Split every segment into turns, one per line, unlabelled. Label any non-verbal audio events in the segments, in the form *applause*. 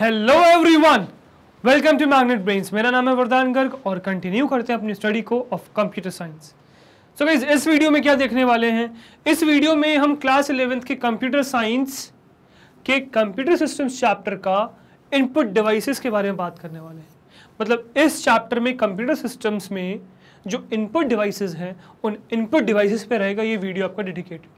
Hello everyone welcome to Magnet Brains मेरा नाम है वरदान गर्ग और कंटिन्यू करते हैं अपनी स्टडी को of computer science so guys इस वीडियो में क्या देखने वाले हैं इस वीडियो में हम क्लास इलेवेंथ के कंप्यूटर साइंस के कंप्यूटर सिस्टम्स चैप्टर का इनपुट डिवाइसेस के बारे में बात करने वाले हैं मतलब इस चैप्टर में कंप्यूटर सिस्टम्स में जो इनपुट डिवाइसेस हैं उन इनपुट डिवाइसेस पे रहेगा ये वीडियो आपका डेडिकेटेड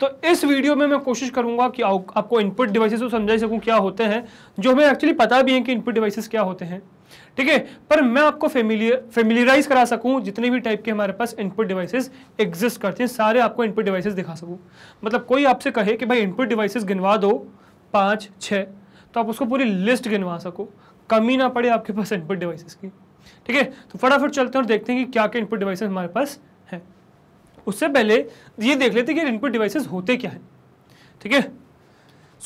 तो इस वीडियो में मैं कोशिश करूंगा कि आपको इनपुट डिवाइसेस को समझा सकूं क्या होते हैं जो हमें एक्चुअली पता भी है कि इनपुट डिवाइसेस क्या होते हैं ठीक है पर मैं आपको फेमिलियराइज करा सकूं जितने भी टाइप के हमारे पास इनपुट डिवाइसेस एग्जिस्ट करते हैं सारे आपको इनपुट डिवाइसेस दिखा सकूं मतलब कोई आपसे कहे कि भाई इनपुट डिवाइसेस गिनवा दो पाँच छः तो आप उसको पूरी लिस्ट गिनवा सको कमी ना पड़े आपके पास इनपुट डिवाइसेस की ठीक है तो फटाफट चलते हैं और देखते हैं कि क्या क्या इनपुट डिवाइसेज हमारे पास उससे पहले ये देख लेते कि इनपुट डिवाइसेस होते क्या हैं ठीक है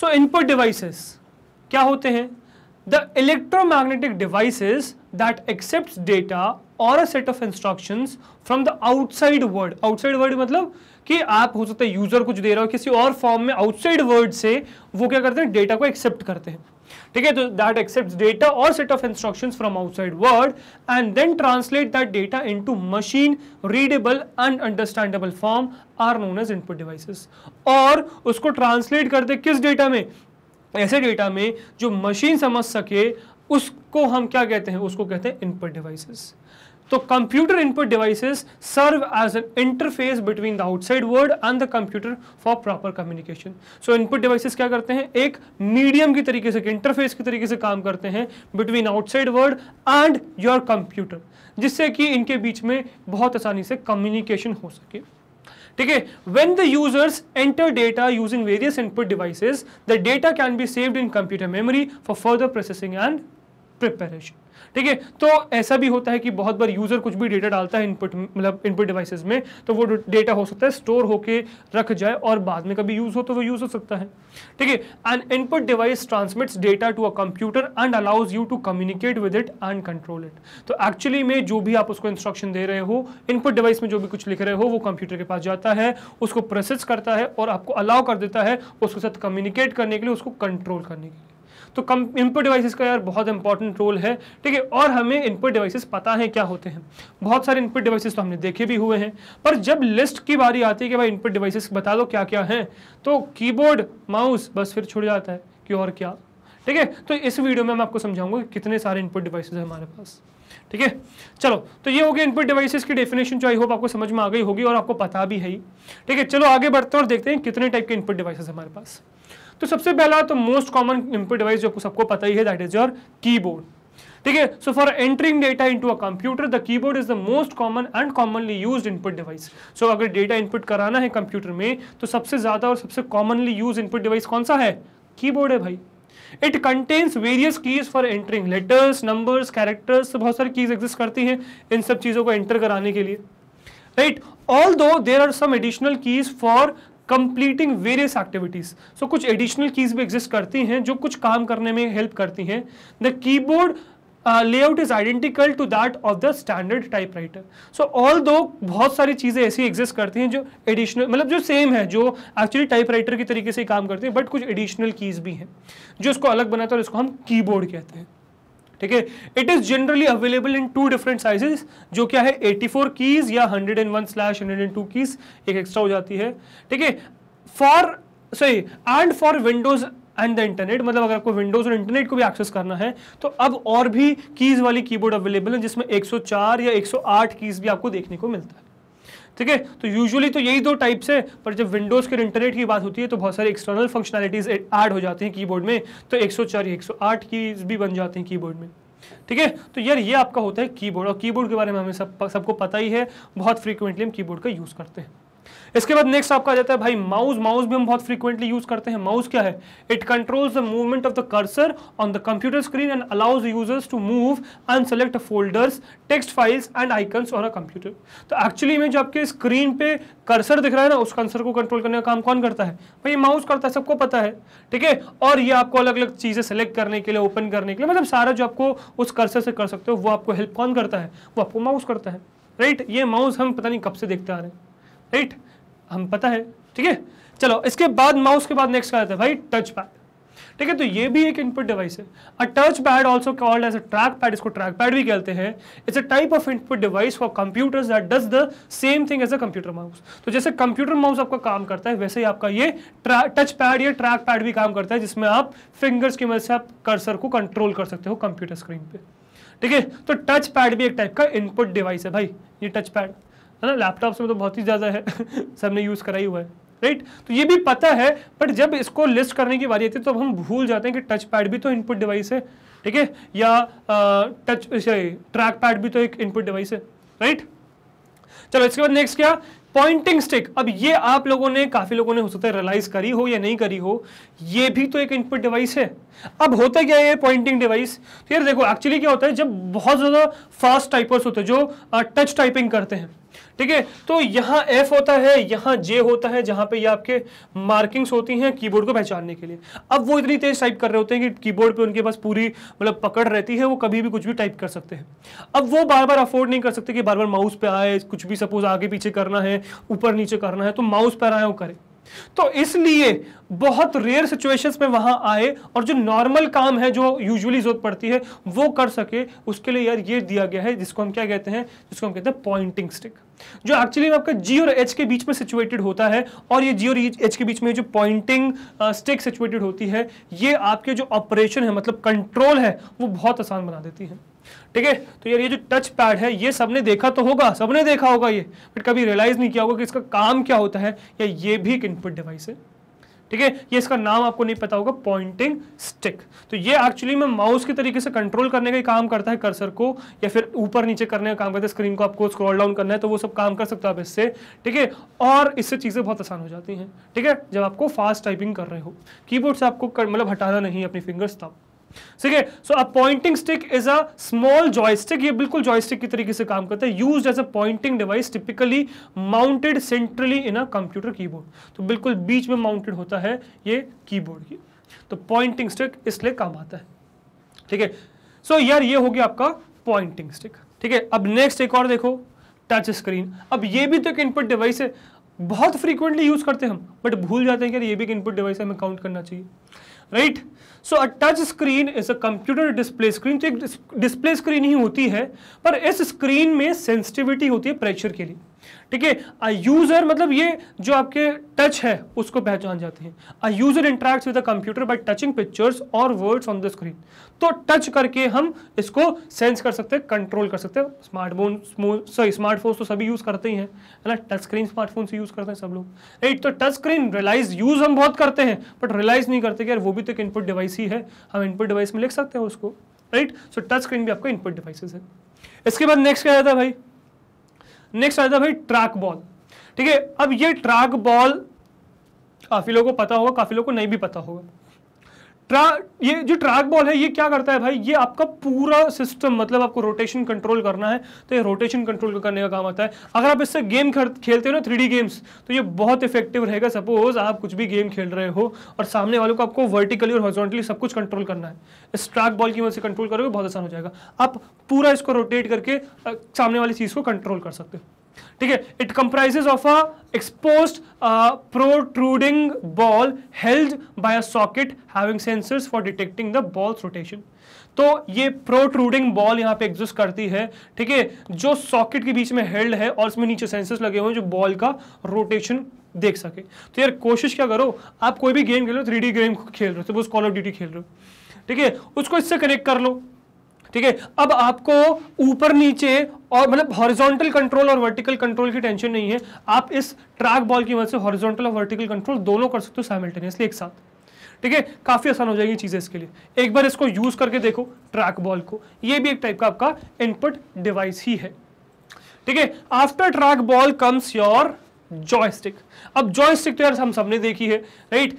सो इनपुट डिवाइसेस क्या होते हैं the electromagnetic devices that accept data और a set of instructions from the outside world outside world मतलब कि आप हो सकता है यूजर कुछ दे रहे हो किसी और फॉर्म में आउटसाइड वर्ड से वो क्या करते हैं डेटा को एक्सेप्ट करते हैं ठीक है तो दैट एक्सेप्ट डेटा और set of instruction from outside world and then translate that data to machine readable and understandable form are known as input devices और उसको ट्रांसलेट करते किस डेटा में ऐसे डेटा में जो मशीन समझ सके उसको हम क्या कहते हैं उसको कहते हैं इनपुट डिवाइसेस तो computer input devices serve as an interface between the outside world and the computer for proper communication so input devices क्या करते हैं एक मीडियम की तरीके से इंटरफेस की तरीके से काम करते हैं between outside world and your computer जिससे कि इनके बीच में बहुत आसानी से कम्युनिकेशन हो सके ठीक है when the users enter data using various input devices the data can be saved in computer memory for further processing and preparation ठीक है तो ऐसा भी होता है कि बहुत बार यूजर कुछ भी डेटा डालता है इनपुट मतलब इनपुट डिवाइसेस में तो वो डेटा हो सकता है स्टोर होके रख जाए और बाद में कभी यूज हो तो वो यूज हो सकता है ठीक है an input device transmits data to a computer and allows you to communicate with it and control it तो एक्चुअली में जो भी आप उसको इंस्ट्रक्शन दे रहे हो इनपुट डिवाइस में जो भी कुछ लिख रहे हो वो कंप्यूटर के पास जाता है उसको प्रोसेस करता है और आपको अलाउ कर देता है उसके साथ कम्युनिकेट करने के लिए उसको कंट्रोल करने के लिए तो कम इनपुट डिवाइसेस का यार बहुत इंपॉर्टेंट रोल है ठीक है और हमें इनपुट डिवाइसेस पता है क्या होते हैं बहुत सारे इनपुट डिवाइसेस तो हमने देखे भी हुए हैं पर जब लिस्ट की बारी आती है कि भाई इनपुट डिवाइसेस बता दो क्या क्या हैं तो कीबोर्ड माउस बस फिर छुड़ जाता है कि और क्या ठीक है तो इस वीडियो में मैं आपको समझाऊंगा कि कितने सारे इनपुट डिवाइसेज हैं हमारे पास ठीक है चलो तो ये हो गया इनपुट डिवाइसेस की डेफिनेशन जो आई होप आपको समझ में आ गई होगी और आपको पता भी है ही ठीक है चलो आगे बढ़ते हैं और देखते हैं कितने टाइप के इनपुट डिवाइसेस हमारे पास तो सबसे पहला तो मोस्ट कॉमन इनपुट डिवाइस जो सबको पता ही है दैट इज योर कीबोर्ड ठीक है so for entering data into a computer the keyboard is the most common and commonly use input device so अगर डेटा इनपुट कराना है कंप्यूटर में तो सबसे ज्यादा और सबसे कॉमनली यूज इनपुट डिवाइस कौन सा है कीबोर्ड है भाई it contains various keys for entering letters numbers characters बहुत सारी कीज एग्जिस्ट करती हैं इन सब चीज़ों को एंटर कराने के लिए right although there are some additional keys for completing various activities so कुछ एडिशनल कीज भी एग्जिस्ट करती हैं जो कुछ काम करने में हेल्प करती हैं the keyboard layout is identical to that of the standard typewriter so although बहुत सारी चीज़ें ऐसी एग्जिस्ट करती हैं जो एडिशनल मतलब जो सेम है जो एक्चुअली टाइप राइटर के तरीके से काम करती है बट कुछ एडिशनल कीज़ भी हैं जो इसको अलग बनाता है और इसको हम कीबोर्ड कहते हैं ठीक है it is generally available in two different sizes जो क्या है 84 कीज या 101 स्लैश 102 कीज एक एक्स्ट्रा हो जाती है ठीक है for sorry and for Windows and the internet मतलब अगर आपको विंडोज और इंटरनेट को भी एक्सेस करना है तो अब और भी कीज वाली कीबोर्ड अवेलेबल है जिसमें 104 या 108 कीज भी आपको देखने को मिलता है ठीक है तो यूजुअली तो यही दो टाइप्स है पर जब विंडोज़ के इंटरनेट की बात होती है तो बहुत सारी एक्सटर्नल फंक्शनैलिटीज़ ऐड हो जाती हैं कीबोर्ड में तो 104 सौ 108 कीज भी बन जाती हैं कीबोर्ड में ठीक है तो यार ये आपका होता है कीबोर्ड और कीबोर्ड के बारे में हमें सब सबको पता ही है बहुत फ्रीक्वेंटली हम कीबोर्ड का यूज़ करते हैं इसके बाद नेक्स्ट आपका आ जाता है भाई माउस माउस भी हम बहुत फ्रीक्वेंटली यूज करते हैं माउस क्या है it controls the movement of the cursor on the computer screen and allows users to move and select folders text files and icons on a computer तो actually में जो आपके स्क्रीन पे cursor दिख रहा है ना उस कर्सर को कंट्रोल करने का काम कौन करता है भाई माउस करता है सबको पता है ठीक है और ये आपको अलग अलग चीजें सेलेक्ट करने के लिए ओपन करने के लिए मतलब सारा जो आपको उस कर्सर से कर सकते हो वो आपको हेल्प कौन करता है वो आपको माउस करता है राइट ये माउस हम पता नहीं कब से देखते आ रहे हैं राइट right? हम पता है ठीक है चलो इसके बाद माउस के बाद नेक्स्ट क्या हैं भाई टच पैड ठीक है तो ये भी एक इनपुट डिवाइस है a touch pad also called as a track pad इसको ट्रैक पैड भी कहते हैं it's a type of input device for computers that does the same thing as a computer mouse तो जैसे कंप्यूटर माउस आपका काम करता है वैसे ही आपका ये टच पैड या ट्रैक पैड भी काम करता है जिसमें आप फिंगर्स की मदद से आप कर्सर को कंट्रोल कर सकते हो कंप्यूटर स्क्रीन पर ठीक है तो टच पैड भी एक टाइप का इनपुट डिवाइस है भाई ये टच पैड है ना लैपटॉप्स में तो बहुत ही ज़्यादा है *laughs* सबने यूज़ करा ही हुआ है राइट तो ये भी पता है बट जब इसको लिस्ट करने की बारी आती है तो हम भूल जाते हैं कि टच पैड भी तो इनपुट डिवाइस है ठीक है या टच ट्रैक पैड भी तो एक इनपुट डिवाइस है राइट चलो इसके बाद नेक्स्ट क्या पॉइंटिंग स्टिक अब ये आप लोगों ने काफी लोगों ने हो सकता है रियलाइज करी हो या नहीं करी हो ये भी तो एक इनपुट डिवाइस है अब होता क्या है पॉइंटिंग डिवाइस तो यार देखो एक्चुअली क्या होता है जब बहुत ज्यादा फास्ट टाइपर्स होते हैं जो टच टाइपिंग करते हैं ठीक है तो यहां एफ होता है यहां जे होता है जहां पे ये आपके मार्किंग्स होती हैं कीबोर्ड को पहचानने के लिए अब वो इतनी तेज टाइप कर रहे होते हैं कि कीबोर्ड पे उनके पास पूरी मतलब पकड़ रहती है वो कभी भी कुछ भी टाइप कर सकते हैं अब वो बार बार अफोर्ड नहीं कर सकते कि बार बार माउस पे आए कुछ भी सपोज आगे पीछे करना है ऊपर नीचे करना है तो माउस पर आए वो करें तो इसलिए बहुत रेयर सिचुएशंस में वहां आए और जो नॉर्मल काम है जो यूजुअली जरूरत पड़ती है वो कर सके उसके लिए यार ये दिया गया है जिसको हम क्या कहते हैं जिसको हम कहते हैं पॉइंटिंग स्टिक जो एक्चुअली आपका जी और एच के बीच में सिचुएटेड होता है और ये जी और एच के बीच में जो पॉइंटिंग स्टिक सिचुएटेड होती है ये आपके जो ऑपरेशन है मतलब कंट्रोल है वो बहुत आसान बना देती है ठीक है तो यार ये जो टच पैड है ये सबने देखा तो होगा सबने देखा होगा ये बट कभी रियलाइज़ नहीं किया होगा कि इसका काम क्या होता है या ये भी एक इनपुट डिवाइस है ठीक है ये इसका नाम आपको नहीं पता होगा पॉइंटिंग स्टिक तो ये एक्चुअली में माउस के तरीके से कंट्रोल करने का काम करता है कर्सर को या फिर ऊपर नीचे करने का काम करता है स्क्रीन को आपको स्क्रॉल डाउन करना है तो वो सब काम कर सकते हो आप इससे ठीक है और इससे चीज़ें बहुत आसान हो जाती हैं ठीक है जब आपको फास्ट टाइपिंग कर रहे हो कीबोर्ड से आपको मतलब हटाना नहीं अपनी फिंगर्स तब ठीक है so a pointing stick is a small joystick ये बिल्कुल जॉयस्टिक की तरीके से काम करता है use as a pointing device typically mounted centrally in a computer keyboard तो बिल्कुल बीच में माउंटेड होता है ये कीबोर्ड की तो पॉइंटिंग स्टिक इसलिए काम आता है ठीक है सो यार ये हो गया आपका पॉइंटिंग स्टिक ठीक है अब नेक्स्ट एक और देखो टच स्क्रीन अब ये भी तो एक इनपुट डिवाइस है बहुत फ्रीक्वेंटली यूज करते हैं हम बट भूल जाते हैं कि ये भी एक इनपुट डिवाइस है हमें काउंट करना चाहिए right right? So a touch screen is a computer display screen तो एक डिस्प्ले स्क्रीन ही होती है पर इस स्क्रीन में सेंसिटिविटी होती है प्रेशर के लिए ठीक है अ यूजर मतलब ये जो आपके टच है उसको पहचान जाते हैं a user interacts with a computer by touching pictures और वर्ड्स ऑन द स्क्रीन तो टच करके हम इसको सेंस कर सकते हैं कंट्रोल कर सकते हैं स्मार्टफोन सॉरी स्मार्टफोन तो सभी यूज करते ही हैं है ना टच स्क्रीन स्मार्टफोन से यूज करते हैं सब लोग एट तो टच स्क्रीन रियलाइज यूज हम बहुत करते हैं बट रियलाइज नहीं करते कि यार वो भी तो एक इनपुट डिवाइस ही है हम इनपुट डिवाइस में लिख सकते हैं उसको राइट सो टच स्क्रीन भी आपका इनपुट डिवाइसेस है इसके बाद नेक्स्ट क्या आता है भाई नेक्स्ट आता है भाई ट्रैक बॉल ठीक है अब ये ट्रैक बॉल काफ़ी लोगों को पता होगा काफ़ी लोगों को नहीं भी पता होगा ट्रा ये जो ट्रैक बॉल है ये क्या करता है भाई ये आपका पूरा सिस्टम मतलब आपको रोटेशन कंट्रोल करना है तो ये रोटेशन कंट्रोल करने का काम आता है अगर आप इससे गेम खेलते हो ना थ्री गेम्स तो ये बहुत इफेक्टिव रहेगा सपोज आप कुछ भी गेम खेल रहे हो और सामने वालों को आपको वर्टिकली और हॉर्जोंटली सब कुछ कंट्रोल करना है इस ट्रैक बॉल की मदद से कंट्रोल करोगे बहुत आसान हो जाएगा आप पूरा इसको रोटेट करके सामने वाली चीज़ को कंट्रोल कर सकते हो ठीक है it comprises of a expose protruding ball held by a socket having sensors for detecting the the rotation तो ये प्रोट्रूडिंग बॉल यहाँ पे एग्जिस्ट करती है ठीक है जो सॉकेट के बीच में हेल्ड है और इसमें नीचे सेंसर्स लगे हुए हैं जो बॉल का रोटेशन देख सके तो यार कोशिश क्या करो आप कोई भी गेम खेल रहे हो गेम खेल रहे हो तो बस कॉल ऑफ ड्यूटी खेल रहे हो ठीक है उसको इससे कनेक्ट कर लो ठीक है अब आपको ऊपर नीचे और मतलब हॉरिजॉन्टल कंट्रोल और वर्टिकल कंट्रोल की टेंशन नहीं है आप इस ट्रैक बॉल की मदद से हॉरिजॉन्टल और वर्टिकल कंट्रोल दोनों कर सकते हो साइमल्टेनियसली एक साथ ठीक है काफ़ी आसान हो जाएगी चीज़ें इसके लिए एक बार इसको यूज़ करके देखो ट्रैक बॉल को ये भी एक टाइप का आपका इनपुट डिवाइस ही है ठीक है after trackball comes your joystick अब जॉयस्टिक तो यार हम सबने देखी है राइट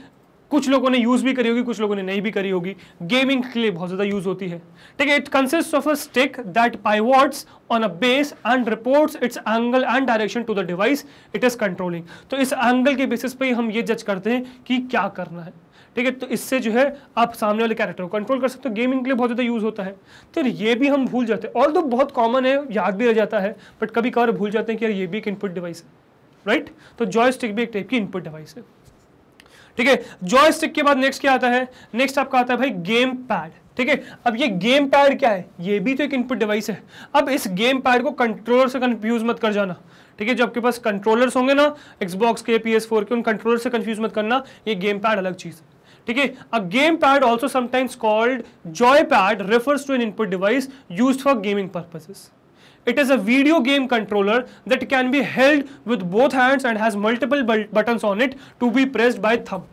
कुछ लोगों ने यूज भी करी होगी कुछ लोगों ने नहीं भी करी होगी गेमिंग के लिए बहुत ज्यादा यूज होती है ठीक है it consist of a stick that pivots on a base and reports its angle and direction to the device it is controlling तो इस एंगल के बेसिस पे हम ये जज करते हैं कि क्या करना है ठीक है तो इससे जो है आप सामने वाले कैरेक्टर को कंट्रोल कर सकते हो गेमिंग के लिए बहुत ज़्यादा यूज़ होता है तो ये भी हम भूल जाते हैं और तो बहुत कॉमन है याद भी रह जाता है बट कभी कभार भूल जाते हैं कि यार ये भी एक इनपुट डिवाइस है राइट तो जॉयस्टिक भी एक टाइप की इनपुट डिवाइस है ठीक है जॉय स्टिक के बाद नेक्स्ट क्या आता है नेक्स्ट आपका आता है भाई गेम पैड ठीक है अब ये गेम पैड क्या है ये भी तो एक इनपुट डिवाइस है अब इस गेम पैड को कंट्रोलर से कंफ्यूज मत कर जाना ठीक है जो आपके पास कंट्रोलर्स होंगे ना एक्सबॉक्स के पी एस फोर के उन कंट्रोलर से कंफ्यूज मत करना ये गेम पैड अलग चीज़ है ठीक है a game pad also sometimes called joy pad refers to an input device use for gaming purposes It is a video game controller that can be held with both hands and has multiple buttons on it to be pressed by thumb.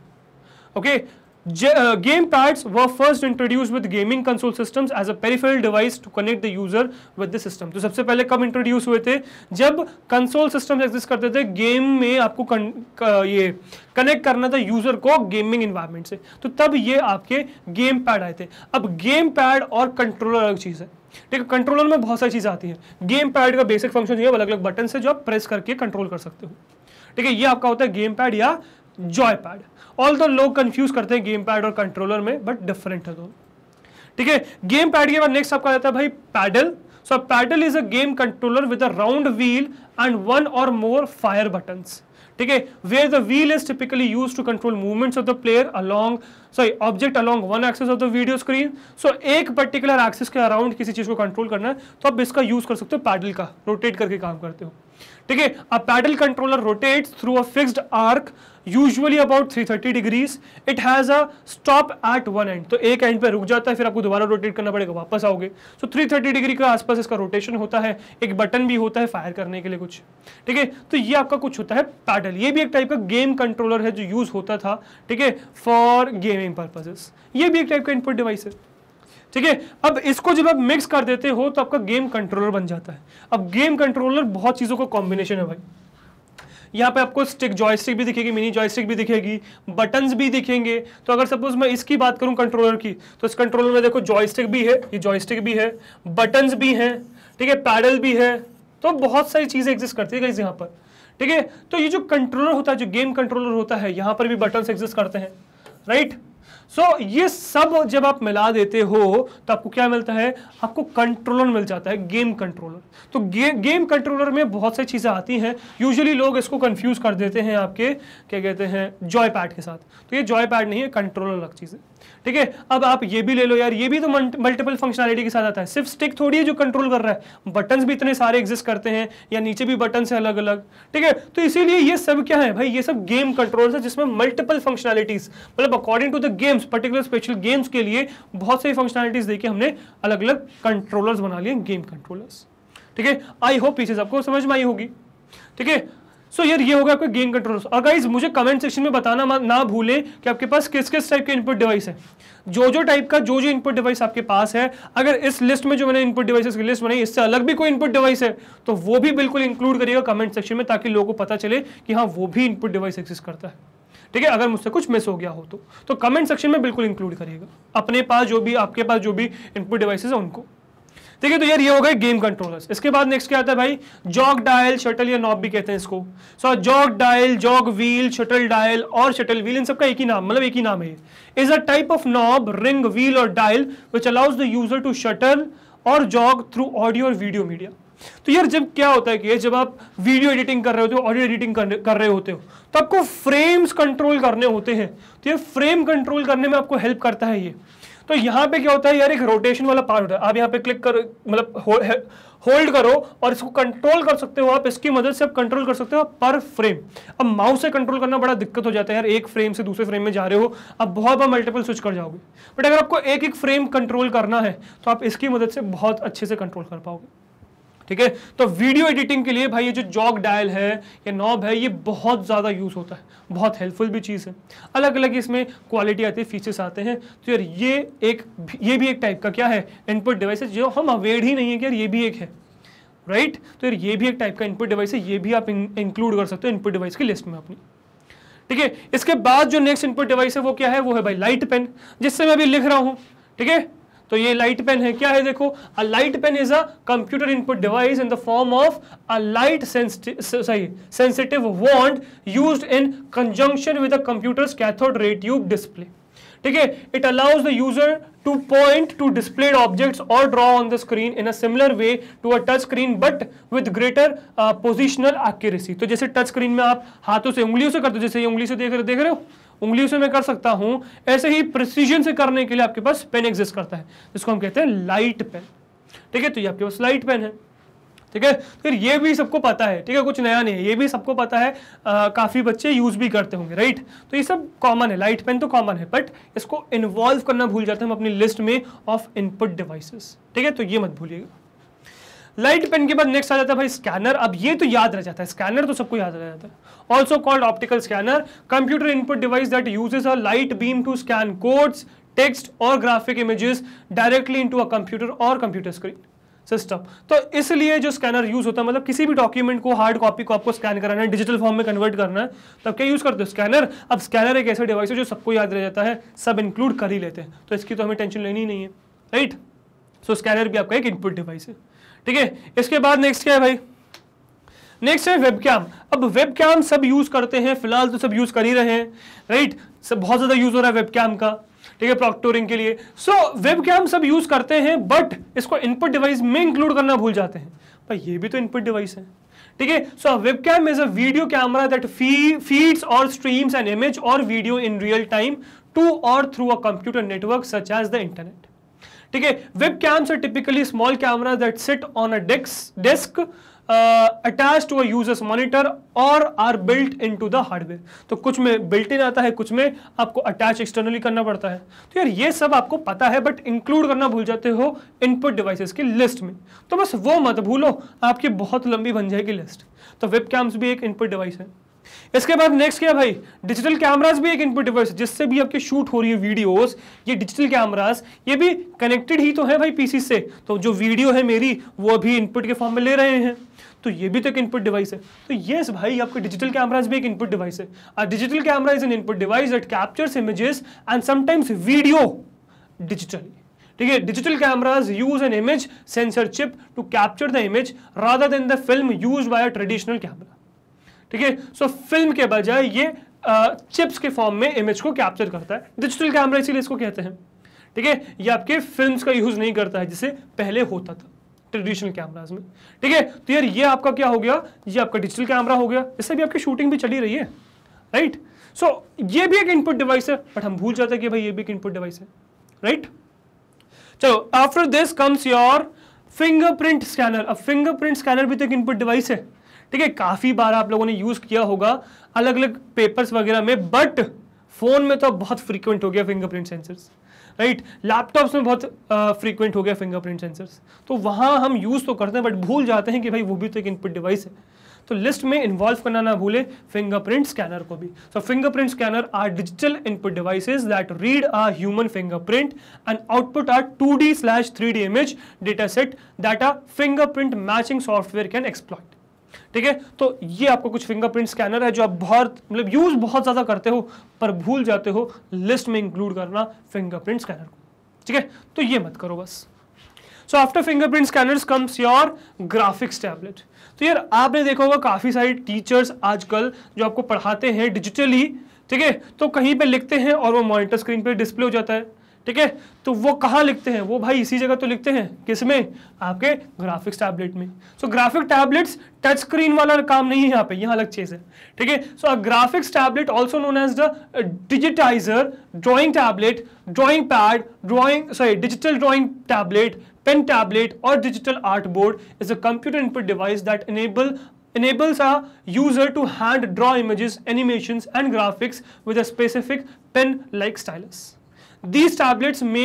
Okay, Uh, game pads were first introduced with gaming console systems as a peripheral device to connect the user with the system. तो सबसे पहले कब introduce हुए थे जब console system exist करते थे game में आपको कन, क, ये कनेक्ट करना था यूजर को गेमिंग इन्वायरमेंट से तो तब ये आपके गेम पैड आए थे अब गेम पैड और कंट्रोलर अलग चीज़ है ठीक है कंट्रोलर में बहुत सारी चीज़ें आती हैं गेम पैड का बेसिक फंक्शन जो है अलग अलग बटन से जो आप प्रेस करके कंट्रोल कर सकते हो ठीक है ये आपका होता है गेम पैड या जॉय पैड ऑल दो लोग कंफ्यूज करते हैं गेम पैड और कंट्रोलर में बट डिफरेंट है दोनों ठीक है गेम पैड के बाद नेक्स्ट आपका आता है भाई paddle so paddle is a game controller with a round wheel and one or more fire button ठीक है where the wheel is typically use to control movements of the player along sorry object along one axis of the video screen so एक particular access के around किसी चीज को control करना है तो आप इसका यूज कर सकते हो पैडल का रोटेट करके काम करते हो ठीक है a paddle controller rotate through a fixed arc usually about 330 degrees it has a stop at one end तो एक एंड पे रुक जाता है फिर आपको दोबारा रोटेट करना पड़ेगा वापस आओगे सो so, 330 डिग्री के आसपास इसका रोटेशन होता है एक बटन भी होता है फायर करने के लिए कुछ ठीक है तो ये आपका कुछ होता है पैडल ये भी एक टाइप का गेम कंट्रोलर है जो यूज़ होता था ठीक है फॉर गेमिंग पर्पजेस ये भी एक टाइप का इनपुट डिवाइस है ठीक है अब इसको जब आप मिक्स कर देते हो तो आपका गेम कंट्रोलर बन जाता है अब गेम कंट्रोलर बहुत चीज़ों का कॉम्बिनेशन है भाई यहाँ पे आपको स्टिक जॉयस्टिक भी दिखेगी मिनी जॉयस्टिक भी दिखेगी बटन्स भी दिखेंगे तो अगर सपोज मैं इसकी बात करूँ कंट्रोलर की तो इस कंट्रोलर में देखो जॉयस्टिक भी है ये जॉयस्टिक भी है बटन्स भी हैं ठीक है पैडल भी है तो बहुत सारी चीज़ें एग्जिस्ट करती है यहाँ पर ठीक है तो ये जो कंट्रोलर होता है जो गेम कंट्रोलर होता है यहाँ पर भी बटन्स एग्जिस्ट करते हैं राइट right? सो so, ये सब जब आप मिला देते हो तो आपको क्या मिलता है आपको कंट्रोलर मिल जाता है गेम कंट्रोलर तो गे, गेम कंट्रोलर में बहुत सारी चीज़ें आती हैं यूजुअली लोग इसको कंफ्यूज कर देते हैं आपके क्या कहते हैं जॉय पैड के साथ तो ये जॉय पैड नहीं है कंट्रोलर अलग चीज़ है ठीक है अब आप ये भी ले लो यार ये भी तो मल्टीपल फंक्शनलिटी के साथ आता है सिर्फ स्टिक थोड़ी है जो कंट्रोल कर रहा है बटन भी इतने सारे एग्जिस्ट करते हैं या नीचे भी बटन है अलग अलग ठीक है तो इसीलिए ये सब क्या है भाई ये सब गेम कंट्रोल है जिसमें मल्टीपल फंक्शनैलिटीज मतलब according to the games particular special games के लिए बहुत सारी फंक्शनैलिटीज देखे हमने अलग अलग कंट्रोलर्स बना लिए गेम कंट्रोलर्स ठीक है आई होप ये आपको समझ में आई होगी ठीक है सो so, यार ये होगा आपका गेम कंट्रोल और गाइज मुझे कमेंट सेक्शन में बताना ना भूलें कि आपके पास किस किस टाइप के इनपुट डिवाइस है जो जो टाइप का जो जो इनपुट डिवाइस आपके पास है अगर इस लिस्ट में जो मैंने इनपुट डिवाइसेस की लिस्ट बनाई इससे अलग भी कोई इनपुट डिवाइस है तो वो भी बिल्कुल इंक्लूड करिएगा कमेंट सेक्शन में ताकि लोगों को पता चले कि हाँ वो भी इनपुट डिवाइस एग्जिस्ट करता है ठीक है अगर मुझसे कुछ मिस हो गया हो तो, तो कमेंट सेक्शन में बिल्कुल इंक्लूड करिएगा अपने पास जो भी आपके पास जो भी इनपुट डिवाइसेस है उनको ठीक है तो यार ये हो गए गेम कंट्रोलर्स इसके बाद नेक्स्ट क्या आता है भाई जॉक डायल शटल या नॉब भी कहते हैं इसको so jog dial jog wheel shuttle dial और शटल व्हील इन सबका एक ही नाम मतलब एक ही नाम है is a type of knob ring wheel or dial which allows the user to shuttle or jog through audio or video media तो यार जब क्या होता है कि जब आप वीडियो एडिटिंग कर रहे होते हो ऑडियो एडिटिंग कर रहे होते हो तो आपको फ्रेम्स कंट्रोल करने होते हैं तो ये फ्रेम कंट्रोल करने में आपको हेल्प करता है ये तो यहाँ पे क्या होता है यार एक रोटेशन वाला पार्ट होता है आप यहाँ पे क्लिक कर मतलब होल्ड करो और इसको कंट्रोल कर सकते हो आप इसकी मदद से आप कंट्रोल कर सकते हो पर फ्रेम अब माउस से कंट्रोल करना बड़ा दिक्कत हो जाता है यार एक फ्रेम से दूसरे फ्रेम में जा रहे हो आप बहुत बार मल्टीपल स्विच कर जाओगे बट अगर आपको एक एक फ्रेम कंट्रोल करना है तो आप इसकी मदद से बहुत अच्छे से कंट्रोल कर पाओगे ठीक है तो वीडियो एडिटिंग के लिए भाई ये जो जॉग डायल है या नॉब है ये बहुत ज़्यादा यूज़ होता है बहुत हेल्पफुल भी चीज़ है अलग अलग इसमें क्वालिटी आती है फीचर्स आते हैं तो यार ये एक ये भी एक टाइप का क्या है इनपुट डिवाइस जो हम अवेयर ही नहीं है कि यार ये भी एक है राइट right? तो यार ये भी एक टाइप का इनपुट डिवाइस है ये भी आप इंक्लूड कर सकते हो इनपुट डिवाइस की लिस्ट में अपनी ठीक है इसके बाद जो नेक्स्ट इनपुट डिवाइस है वो क्या है वो है भाई लाइट पेन जिससे मैं अभी लिख रहा हूँ ठीक है तो ये लाइट पेन है क्या है देखो a light pen is a computer input device in the form of a light sorry sensitive wand use in conjunction with a computer cathode ray tube display ठीक है it allows the user to point to display objects or draw on the screen in a similar way to a touch screen but with greater uh, positional तो जैसे touch screen में आप हाथों से उंगलियों से करते हो जैसे ये उंगली से देख रहे देख रहे हो उंगलियों से मैं कर सकता हूं ऐसे ही प्रिसीजन से करने के लिए आपके पास पेन एग्जिस्ट करता है जिसको हम कहते हैं लाइट पेन ठीक है तो ये आपके पास लाइट पेन है ठीक है तो फिर ये भी सबको पता है ठीक है कुछ नया नहीं है ये भी सबको पता है आ, काफी बच्चे यूज भी करते होंगे राइट तो ये सब कॉमन है लाइट पेन तो कॉमन है बट इसको इन्वॉल्व करना भूल जाते हैं हम अपनी लिस्ट में ऑफ इनपुट डिवाइसेस ठीक है तो ये मत भूलिएगा लाइट पेन के बाद नेक्स्ट आ जाता है भाई स्कैनर अब ये तो याद रह जाता है स्कैनर तो सबको याद रह जाता है also called optical scanner, computer input device that uses a light beam to scan codes, text or graphic images directly into a computer or computer screen. System तो इसलिए जो स्कैनर यूज होता है मतलब किसी भी डॉक्यूमेंट को हार्ड कॉपी को आपको स्कैन कराना है डिजिटल फॉर्म में कन्वर्ट करना है तब क्या यूज करते हो स्कैनर अब स्कैनर एक ऐसा डिवाइस है जो सबको याद रह जाता है सब इंक्लूड कर ही लेते हैं तो इसकी तो हमें टेंशन लेनी ही नहीं है राइट सो स्कैनर भी आपका एक इनपुट डिवाइस है ठीक है इसके बाद नेक्स्ट क्या है भाई नेक्स्ट है वेबकैम अब वेबकैम सब यूज करते हैं फिलहाल तो सब यूज कर ही रहे हैं राइट सब बहुत ज्यादा यूज हो रहा है वेबकैम का ठीक है प्रॉक्टोरिंग के लिए सो so, वेबकैम सब यूज करते हैं बट इसको इनपुट डिवाइस में इंक्लूड करना भूल जाते हैं पर ये भी तो इनपुट डिवाइस है ठीक है so webcam is a video camera that feeds or streams an image or video in real time to or through a computer network such as the internet ठीक है webcams are typically small camera that sit on a desk uh, attached to a user's monitor or are built into the hardware. तो कुछ में built in आता है कुछ में आपको attach externally करना पड़ता है तो यार ये सब आपको पता है but include करना भूल जाते हो input devices की list में तो बस वो मत भूलो आपकी बहुत लंबी बन जाएगी list. तो वेब कैम्स भी एक इनपुट डिवाइस है इसके बाद नेक्स्ट क्या भाई डिजिटल कैमरास भी एक इनपुट डिवाइस है जिससे भी आपकी शूट हो रही है वीडियोस ये डिजिटल कैमरास ये भी कनेक्टेड ही तो है भाई पीसी से तो जो वीडियो है मेरी वो अभी इनपुट के फॉर्म में ले रहे हैं तो ये भी तो एक इनपुट डिवाइस है तो येस भाई आपके डिजिटल कैमराज भी एक इनपुट डिवाइस है और digital camera is an input device that captures images and sometimes video digitally ठीक है digital cameras use an image sensor chip to capture the image rather than the film use by a traditional camera ठीक है so film के बजाय ये chips uh, के फॉर्म में इमेज को कैप्चर करता है डिजिटल कैमरा इसीलिए इसको कहते हैं ठीक है ये आपके फिल्म्स का यूज नहीं करता है जिसे पहले होता था ट्रेडिशनल कैमराज में ठीक है तो यार ये आपका क्या हो गया ये आपका डिजिटल कैमरा हो गया इससे भी आपकी शूटिंग भी चली रही है राइट सो so, ये भी एक इनपुट डिवाइस है बट हम भूल जाते हैं कि भाई ये भी एक इनपुट डिवाइस है राइट चलो after this comes your fingerprint scanner अब फिंगरप्रिंट स्कैनर भी तो एक इनपुट डिवाइस है ठीक है काफ़ी बार आप लोगों ने यूज़ किया होगा अलग अलग पेपर्स वगैरह में बट फ़ोन में तो बहुत फ्रीक्वेंट हो गया फिंगरप्रिंट सेंसर्स राइट लैपटॉप्स में बहुत फ्रीक्वेंट uh, हो गया फिंगरप्रिंट सेंसर्स तो वहाँ हम यूज़ तो करते हैं बट भूल जाते हैं कि भाई वो भी तो एक इनपुट डिवाइस है तो लिस्ट में इन्वॉल्व करना ना भूले फिंगरप्रिंट स्कैनर को भी so fingerprint scanners are digital input devices that read are human fingerprint and output are two D slash three D image data set that are fingerprint matching software can exploit ठीक है तो ये आपको कुछ fingerprint scanner है जो आप बहुत मतलब यूज बहुत ज़्यादा करते हो पर भूल जाते हो लिस्ट में इंक्लूड करना फिंगरप्रिंट स्कैनर को ठीक है तो ये मत करो बस so after fingerprint scanner comes your graphics tablet तो यार आपने देखा होगा काफ़ी सारे टीचर्स आजकल जो आपको पढ़ाते हैं डिजिटली ठीक है तो कहीं पे लिखते हैं और वो मॉनिटर स्क्रीन पे डिस्प्ले हो जाता है ठीक है तो वो कहाँ लिखते हैं वो भाई इसी जगह तो लिखते हैं किसमें आपके ग्राफिक्स टैबलेट में so graphic tablets touch screen वाला काम नहीं है यहाँ पे यहाँ अलग चीज़ है ठीक है so a graphics tablet also known as the digitiser drawing tablet drawing pad drawing sorry digital drawing tablet pen tablet or digital art board is a computer input device that enable enables a user to hand draw images animations and graphics with a specific pen like stylus tablets may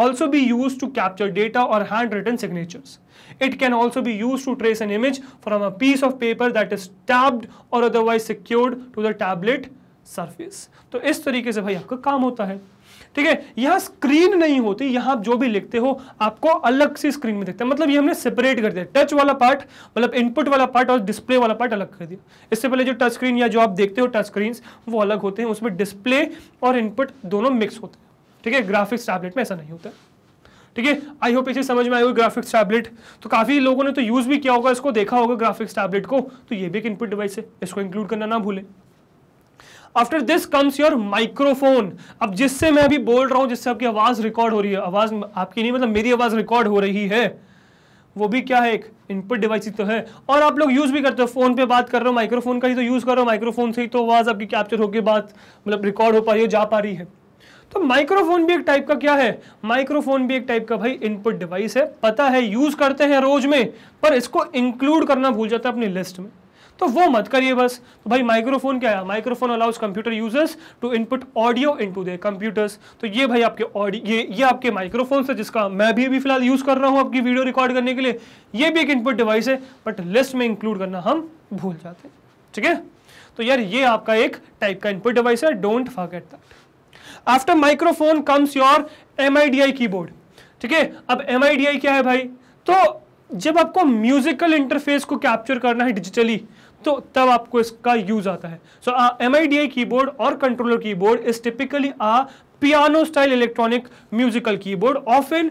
also be use to capture data or hand written signatures it can also be use to trace an image from a piece of paper that is taped or otherwise secured to the tablet surface. तो इस तरीके से भाई आपका काम होता है ठीक है यहां स्क्रीन नहीं होती यहाँ आप जो भी लिखते हो आपको अलग से स्क्रीन में देखते हैं मतलब ये हमने सेपरेट कर दिया टच वाला पार्ट मतलब इनपुट वाला पार्ट और डिस्प्ले वाला पार्ट अलग कर दिया इससे पहले जो टच स्क्रीन या जो आप देखते हो टच स्क्रीन वो अलग होते हैं उसमें डिस्प्ले और इनपुट दोनों मिक्स होते हैं ठीक है ग्राफिक्स टैबलेट में ऐसा नहीं होता ठीक है आई होप इसे समझ में आई होगी ग्राफिक्स टैबलेट तो काफ़ी लोगों ने तो यूज़ भी किया होगा इसको देखा होगा ग्राफिक्स टैबलेट को तो ये भी एक इनपुट डिवाइस है इसको इंक्लूड करना ना भूलें after this comes your microphone अब जिससे मैं अभी बोल रहा हूँ जिससे आपकी आवाज़ रिकॉर्ड हो रही है आवाज़ आपकी नहीं मतलब मेरी आवाज़ रिकॉर्ड हो रही है वो भी क्या है एक इनपुट डिवाइस ही तो है और आप लोग यूज़ भी करते हो फ़ोन पे बात कर रहे हो माइक्रोफोन का ही तो यूज़ कर रहे हो माइक्रोफोन से ही तो आवाज़ आपकी कैप्चर होकर बात मतलब रिकॉर्ड हो पा रही हो जा पा रही है तो माइक्रोफोन भी एक टाइप का क्या है माइक्रोफोन भी एक टाइप का भाई इनपुट डिवाइस है पता है यूज करते हैं रोज में पर इसको इंक्लूड करना भूल जाता है अपनी लिस्ट में तो वो मत करिए बस तो भाई माइक्रोफोन क्या है microphone allows computer users to input audio into to computers तो ये भाई आपके ऑडियो ये ये आपके माइक्रोफोन से जिसका मैं भी अभी फिलहाल यूज कर रहा हूं आपकी वीडियो रिकॉर्ड करने के लिए ये भी एक इनपुट डिवाइस है बट लिस्ट में इंक्लूड करना हम भूल जाते हैं ठीक है तो यार ये आपका एक टाइप का इनपुट डिवाइस है don't forget that after microphone comes your M I I D keyboard ठीक है अब एम आई आई डी क्या है भाई तो जब आपको म्यूजिकल इंटरफेस को कैप्चर करना है डिजिटली तो तब आपको इसका यूज आता है सो एम आई डी आई की board or controller keyboard is typically a piano style electronic musical keyboard often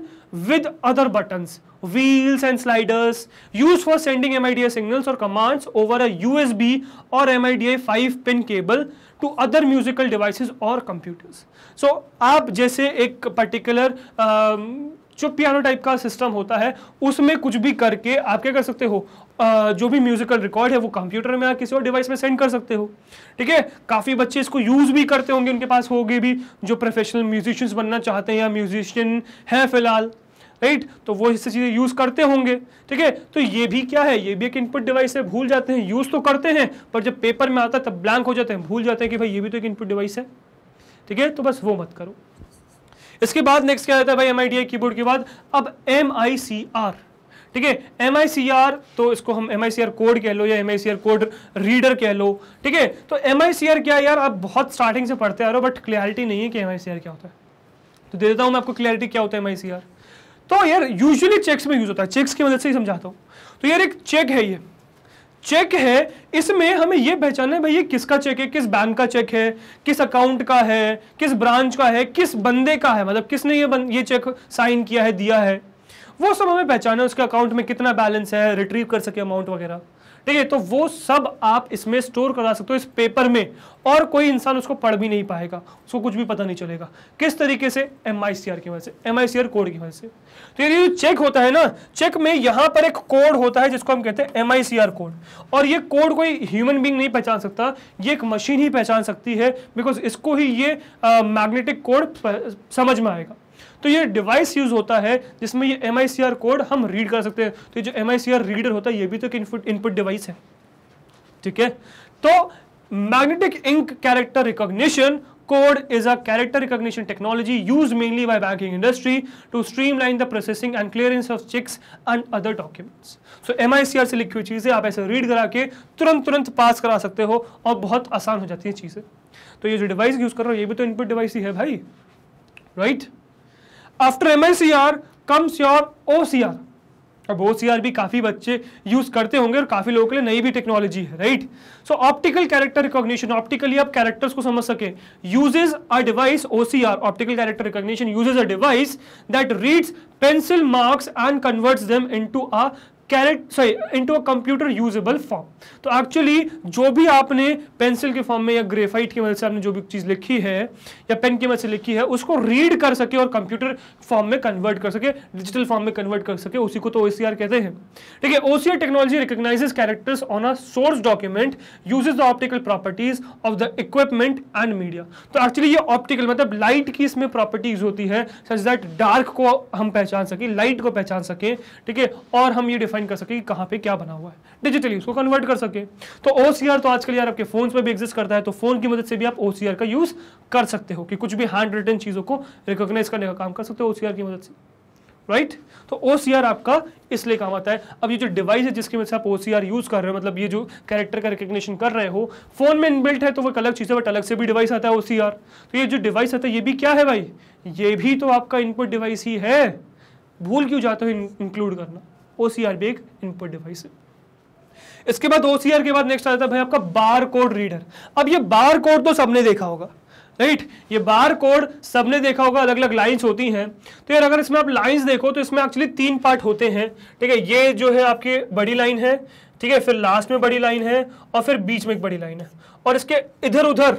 with other button wheels and sliders use for sending M I D I signals or commands over a USB or M I D I five pin cable to other musical devices or computers so आप जैसे एक particular um, जो piano type का system होता है उसमें कुछ भी करके आप क्या कर सकते हो आ, जो भी म्यूजिकल रिकॉर्ड है वो कंप्यूटर में या किसी और डिवाइस में सेंड कर सकते हो ठीक है काफ़ी बच्चे इसको यूज़ भी करते होंगे उनके पास होगी भी जो प्रोफेशनल म्यूजिशियंस बनना चाहते हैं या म्यूजिशियन हैं फिलहाल राइट तो वो इससे चीज़ें यूज़ करते होंगे ठीक है तो ये भी क्या है ये भी एक इनपुट डिवाइस है भूल जाते हैं यूज़ तो करते हैं पर जब पेपर में आता है तब ब्लैंक हो जाते हैं भूल जाते हैं कि भाई ये भी तो एक इनपुट डिवाइस है ठीक है तो बस वो मत करो इसके बाद नेक्स्ट क्या रहता है भाई एम आई आई कीबोर्ड के बाद अब एम आई सी आर ठीक है एम आई सी आर तो इसको हम M I C R code कह लो या M I C R code reader कह लो ठीक है तो एम आई सी आर क्या है यार आप बहुत स्टार्टिंग से पढ़ते आ रहे हो बट क्लैरिटी नहीं है कि एम आई सी आर क्या होता है तो दे देता हूँ मैं आपको क्लैरिटी क्या होता है एम आई सी आर तो यार यूजुअली चेक्स में यूज होता है चेक्स की मदद से ही समझाता हूँ तो यार एक चेक है ये चेक है इसमें हमें यह पहचानना है भाई ये किसका चेक है किस बैंक का चेक है किस अकाउंट का है किस ब्रांच का है किस बंदे का है मतलब किसने ये ये चेक साइन किया है दिया है वो सब हमें पहचाना है उसके अकाउंट में कितना बैलेंस है रिट्रीव कर सके अमाउंट वगैरह ठीक है तो वो सब आप इसमें स्टोर करा सकते हो इस पेपर में और कोई इंसान उसको पढ़ भी नहीं पाएगा उसको कुछ भी पता नहीं चलेगा किस तरीके से एम की वजह से एम कोड की वजह से तो ये जो चेक होता है ना चेक में यहां पर एक कोड होता है जिसको हम कहते हैं एम आई कोड और ये कोड कोई ह्यूमन बींग नहीं पहचान सकता ये एक मशीन ही पहचान सकती है बिकॉज इसको ही ये मैग्नेटिक कोड समझ में आएगा तो ये डिवाइस यूज होता है जिसमें ये एम कोड हम रीड कर सकते हैं तो जो एम रीडर होता है ये भी तो एक इनपुट इनपुट डिवाइस है ठीक है तो magnetic ink character recognition code is a character recognition technology used mainly by banking industry to streamline the processing and clearance of checks and other documents. So MICR से लिखी हुई चीज़ें आप ऐसे रीड करा के तुरंत तुरंत पास करा सकते हो और बहुत आसान हो जाती है चीज़ें तो ये जो डिवाइस यूज़ कर रहा हूँ ये भी तो इनपुट डिवाइस ही है भाई right right? After M comes your O अब ओ भी काफ़ी बच्चे यूज़ करते होंगे और काफ़ी लोगों के लिए नई भी टेक्नोलॉजी है right so optical character recognition optically आप कैरेक्टर्स को समझ सके uses a device O optical character recognition uses a device that reads pencil marks and converts them into a carat sorry into a computer usable form तो actually जो भी आपने pencil के फॉर्म में या ग्रेफाइट की मदद से आपने जो भी चीज़ लिखी है या पेन की मदद से लिखी है उसको रीड कर सके और कंप्यूटर फॉर्म में कन्वर्ट कर सके डिजिटल फॉर्म में कन्वर्ट कर सके उसी को तो ओसीआर कहते हैं ठीक है OCR technology recognises characters on a source document uses the optical properties of the equipment and media तो एक्चुअली ये ऑप्टिकल मतलब लाइट की इसमें प्रॉपर्टीज होती है सच दैट डार्क को हम पहचान सके लाइट को पहचान सके ठीक है और हम ये डिफाइन डिटरमाइन कर सके कि कहाँ पे क्या बना हुआ है डिजिटली उसको कन्वर्ट कर सके तो ओ तो आजकल यार आपके फोन में भी एग्जिस्ट करता है तो फोन की मदद से भी आप ओ का यूज कर सकते हो कि कुछ भी हैंड रिटर्न चीज़ों को रिकोगनाइज करने का काम कर सकते हो ओ की मदद से राइट right? तो ओ आपका इसलिए काम आता है अब ये जो डिवाइस है जिसकी वजह से आप ओ यूज़ कर रहे हो मतलब ये जो कैरेक्टर का रिकग्निशन कर रहे हो फोन में इनबिल्ट है तो वो एक अलग चीज़ है बट अलग से भी डिवाइस आता है ओ तो ये जो डिवाइस आता है ये भी क्या है भाई ये भी तो आपका इनपुट डिवाइस ही है भूल क्यों जाते हो इंक्लूड करना ओसीआर भी एक इनपुट डिवाइस है इसके बाद ओसीआर के बाद नेक्स्ट आ जाता है भाई आपका बार कोड रीडर अब ये बार कोड तो सबने देखा होगा राइट ये बार कोड सबने देखा होगा अलग अलग लाइंस होती हैं तो यार अगर इसमें आप लाइंस देखो तो इसमें एक्चुअली तीन पार्ट होते हैं ठीक है ये जो है आपकी बड़ी लाइन है ठीक है फिर लास्ट में बड़ी लाइन है और फिर बीच में एक बड़ी लाइन है और इसके इधर उधर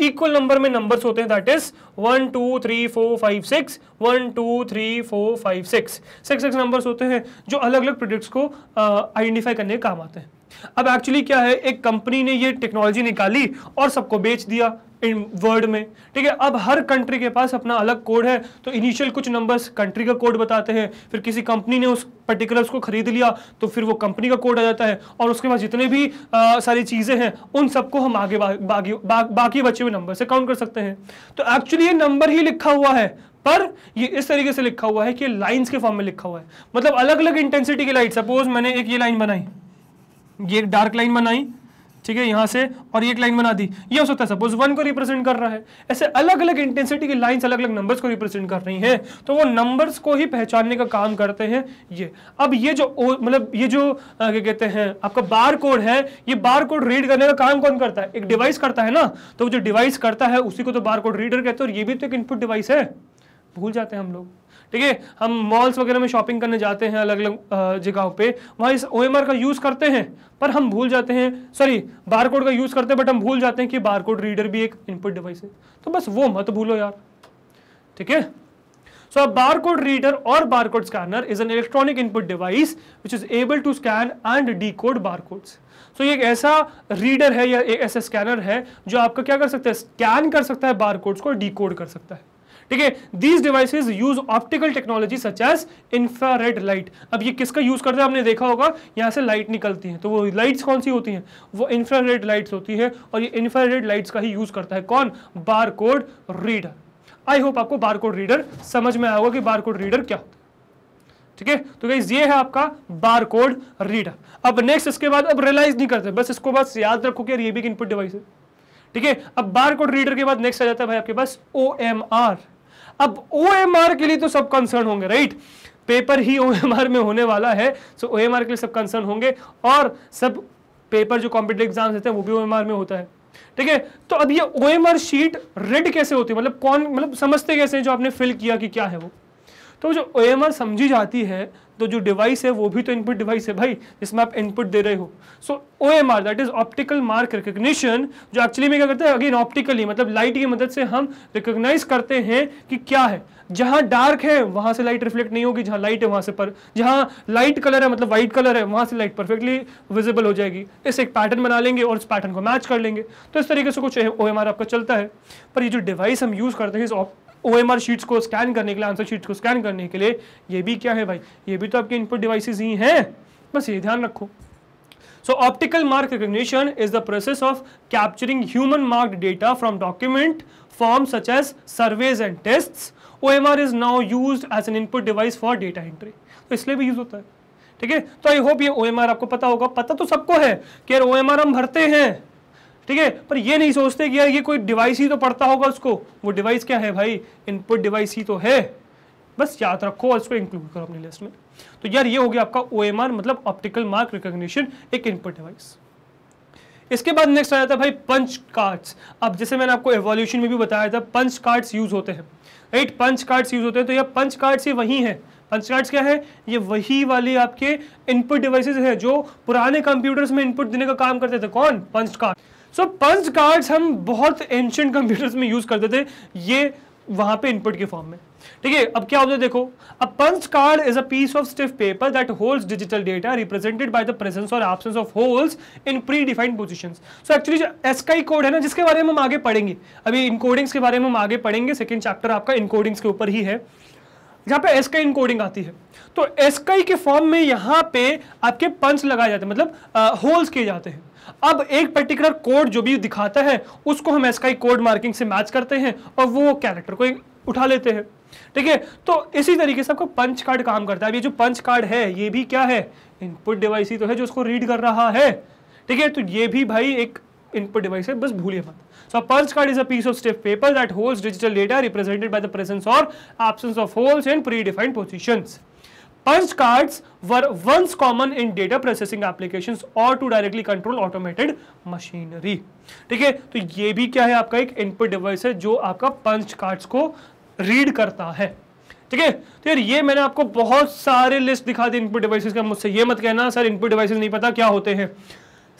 इक्वल नंबर में नंबर्स होते हैं that is one two three four five six one two three four five six six six numbers होते हैं जो अलग अलग प्रोडक्ट्स को आइडेंटिफाई uh, करने के काम आते हैं अब एक्चुअली क्या है एक कंपनी ने ये टेक्नोलॉजी निकाली और सबको बेच दिया वर्ड में ठीक है अब हर कंट्री के पास अपना अलग कोड है तो इनिशियल कुछ नंबर्स कंट्री का कोड बताते हैं फिर किसी कंपनी ने उस पर्टिकुलर उसको खरीद लिया तो फिर वो कंपनी का कोड आ जाता है और उसके बाद जितने भी आ, सारी चीज़ें हैं उन सबको हम आगे बा, बाकी बा, बाकी बचे हुए नंबर से काउंट कर सकते हैं तो एक्चुअली ये नंबर ही लिखा हुआ है पर ये इस तरीके से लिखा हुआ है कि लाइन्स के फॉर्म में लिखा हुआ है मतलब अलग अलग इंटेंसिटी की लाइट सपोज मैंने एक ये लाइन बनाई ये डार्क लाइन बनाई ठीक है यहां से और एक लाइन बना दी ये हो सकता है सपोज वन को रिप्रेजेंट कर रहा है ऐसे अलग अलग इंटेंसिटी की लाइंस अलग अलग नंबर्स को रिप्रेजेंट कर रही हैं तो वो नंबर्स को ही पहचानने का काम करते हैं ये अब ये जो मतलब ये जो क्या कहते हैं आपका बार कोड है ये बार कोड रीड करने का काम कौन करता है एक डिवाइस करता है ना तो जो डिवाइस करता है उसी को तो बार कोड रीडर कहते हैं और ये भी तो एक इनपुट डिवाइस है भूल जाते हैं हम लोग ठीक है हम मॉल्स वगैरह में शॉपिंग करने जाते हैं अलग अलग जगहों पे वहाँ इस ओ का यूज़ करते हैं पर हम भूल जाते हैं सॉरी बारकोड का यूज़ करते हैं बट हम भूल जाते हैं कि बारकोड रीडर भी एक इनपुट डिवाइस है तो बस वो मत भूलो यार ठीक है So a barcode reader or barcode scanner is an electronic input device which is able to scan and decode code so ये एक ऐसा रीडर है या एक ऐसा स्कैनर है जो आपका क्या कर सकता है स्कैन कर सकता है बारकोड्स को डी कर सकता है ठीक है these devices use optical technology such as infrared light अब ये किसका यूज करते हैं आपने देखा होगा यहाँ से लाइट निकलती है तो वो लाइट्स कौन सी होती हैं वो इंफ्रारेड लाइट्स होती है और ये इंफ्रारेड लाइट्स का ही यूज करता है कौन barcode reader I hope आपको बार कोड रीडर समझ में आएगा कि बार कोड रीडर क्या होता ठीक है तो गाइज ये है आपका बार कोड रीडर अब नेक्स्ट इसके बाद अब रियलाइज नहीं करते बस इसको बस याद रखो कि ये भी इनपुट डिवाइस है ठीक है अब बार कोड रीडर के बाद नेक्स्ट आ जाता है भाई आपके पास ओ एम आर अब ओ के लिए तो सब कंसर्न होंगे राइट पेपर ही ओ में होने वाला है सो ओ के लिए सब कंसर्न होंगे और सब पेपर जो कॉम्पिटेटिव एग्जाम होते हैं वो भी ओ में होता है ठीक है तो अब ये ओ शीट रेड कैसे होती है मतलब कौन मतलब समझते कैसे जो आपने फिल किया कि क्या है वो तो जो ओ समझी जाती है तो जो डिवाइस है वो भी तो इनपुट डिवाइस है भाई जिसमें आप इनपुट दे रहे हो so O M R that is optical mark recognition जो एक्चुअली में क्या करता है अगेन ऑप्टिकली मतलब लाइट की मदद से हम रिकोगनाइज करते हैं कि क्या है जहां डार्क है वहां से लाइट रिफ्लेक्ट नहीं होगी जहां लाइट है वहां से पर जहां लाइट कलर है मतलब व्हाइट कलर है वहां से लाइट परफेक्टली विजिबल हो जाएगी इस एक पैटर्न बना लेंगे और इस पैटर्न को मैच कर लेंगे तो इस तरीके से कुछ ओ एम आर आपका चलता है पर ये जो डिवाइस हम यूज करते हैं इस ओएमआर शीट्स को स्कैन करने के लिए आंसर शीट्स को स्कैन करने के लिए ये भी क्या है भाई ये भी तो आपके इनपुट डिवाइसेस ही हैं बस ये ध्यान रखो so optical mark recognition is the process of capturing human marked data from document form such as surveys and test O M R is now use as an input device for data entry तो इसलिए भी use होता है ठीक है तो I hope ये ओ आपको पता होगा पता तो सबको है कि ओ हम भरते हैं ठीक है पर ये नहीं सोचते कि यार ये कोई डिवाइस ही तो पड़ता होगा उसको वो डिवाइस क्या है भाई इनपुट डिवाइस ही तो है बस याद रखो और इंक्लूड करो अपनी लिस्ट में तो यार ये हो गया आपका ओ मतलब ऑप्टिकल मार्क रिकोगशन एक इनपुट डिवाइस इसके बाद नेक्स्ट आ जाता है भाई पंच कार्ड्स अब जैसे मैंने आपको एवोल्यूशन में भी बताया था पंच कार्ड्स यूज होते हैं राइट पंच कार्ड्स यूज होते हैं तो यह पंच कार्ड्स ये वही है पंच कार्ड्स क्या है ये वही वाले आपके इनपुट डिवाइसेस हैं जो पुराने कंप्यूटर्स में इनपुट देने का काम करते थे कौन punch card so punch cards हम बहुत एंशियंट कंप्यूटर्स में यूज करते थे ये वहां पे इनपुट के फॉर्म में ठीक है अब क्या होता है देखो a punch card is a piece of stiff paper that holds digital data represented by the presence or absence of holes in predefined position so actually जो एस का ही कोड है ना जिसके बारे में हम आगे पढ़ेंगे अभी इनकोडिंग्स के बारे में हम आगे पढ़ेंगे सेकेंड चैप्टर आपका इनकोडिंग्स के ऊपर ही है जहां पे एस का इनकोडिंग आती है तो एस के फॉर्म में यहाँ पे आपके पंच लगाए जाते हैं मतलब होल्स किए जाते हैं अब एक पर्टिकुलर कोड जो भी दिखाता है उसको हम एसकाई कोड मार्किंग से मैच करते हैं और वो कैरेक्टर को उठा लेते हैं ठीक है तो इसी तरीके से आपको पंच कार्ड काम करता है अब ये जो पंच कार्ड है ये भी क्या है इनपुट डिवाइस ही तो है जो उसको रीड कर रहा है ठीक है तो ये भी भाई एक इनपुट डिवाइस है बस भूलिए मत so punch card is a piece of stiff paper that holds digital data represented by the presence or absence of holes in predefined positions punch cards were once common in data processing application or to directly control automated machinery ठीक है तो ये भी क्या है आपका एक input device है जो आपका पंच cards को रीड करता है ठीक है तो यार ये मैंने आपको बहुत सारे लिस्ट दिखा दी इनपुट डिवाइसेस का मुझसे ये मत कहना सर इनपुट डिवाइसेस नहीं पता क्या होते हैं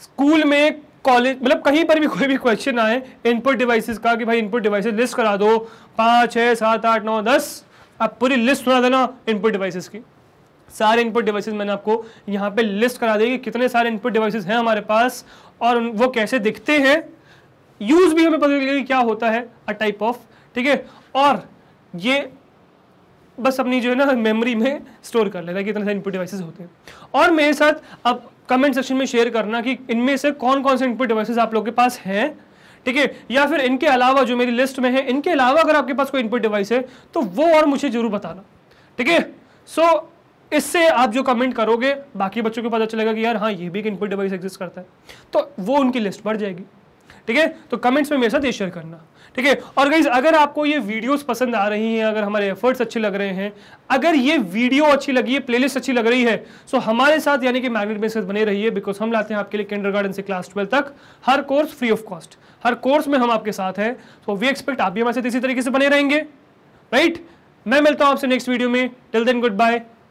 स्कूल में कॉलेज मतलब कहीं पर भी कोई भी क्वेश्चन आए इनपुट डिवाइसेस का कि भाई इनपुट डिवाइसेस लिस्ट करा दो पाँच छः सात आठ नौ दस आप पूरी लिस्ट सुना देना इनपुट डिवाइसेज की सारे इनपुट डिवाइसेस मैंने आपको यहाँ पे लिस्ट करा दी कि कितने सारे इनपुट डिवाइसेस हैं हमारे पास और वो कैसे दिखते हैं यूज़ भी हमें पता चलेगा क्या होता है अ टाइप ऑफ ठीक है और ये बस अपनी जो है ना मेमोरी में स्टोर कर लेगा कि इतने सारे इनपुट डिवाइसेस होते हैं और मेरे साथ आप कमेंट सेक्शन में शेयर करना कि इनमें से कौन कौन से इनपुट डिवाइसेज आप लोग के पास हैं ठीक है या फिर इनके अलावा जो मेरी लिस्ट में है इनके अलावा अगर आपके पास कोई इनपुट डिवाइस है तो वो और मुझे जरूर बताना ठीक है सो इससे आप जो कमेंट करोगे बाकी बच्चों को पता अच्छा चलेगा कि यार हाँ ये भी एक इनपुट डिवाइस एग्जिस्ट करता है तो वो उनकी लिस्ट बढ़ जाएगी ठीक है तो कमेंट्स में मेरे साथ ये शेयर करना ठीक है और गाइज अगर आपको ये वीडियोस पसंद आ रही हैं अगर हमारे एफर्ट्स अच्छे लग रहे हैं अगर ये वीडियो अच्छी लगी है प्लेलिस्ट अच्छी लग रही है सो हमारे साथ यानी कि मैग्नेट में साथ बने रहिए बिकॉज हम लाते हैं आपके लिए किंडर से क्लास ट्वेल्व तक हर कोर्स फ्री ऑफ कॉस्ट हर कोर्स में हम आपके साथ हैं सो वी एक्सपेक्ट आप भी हमारे साथ इसी तरीके से बने रहेंगे राइट मैं मिलता हूँ आपसे नेक्स्ट वीडियो में टिल देन गुड बाय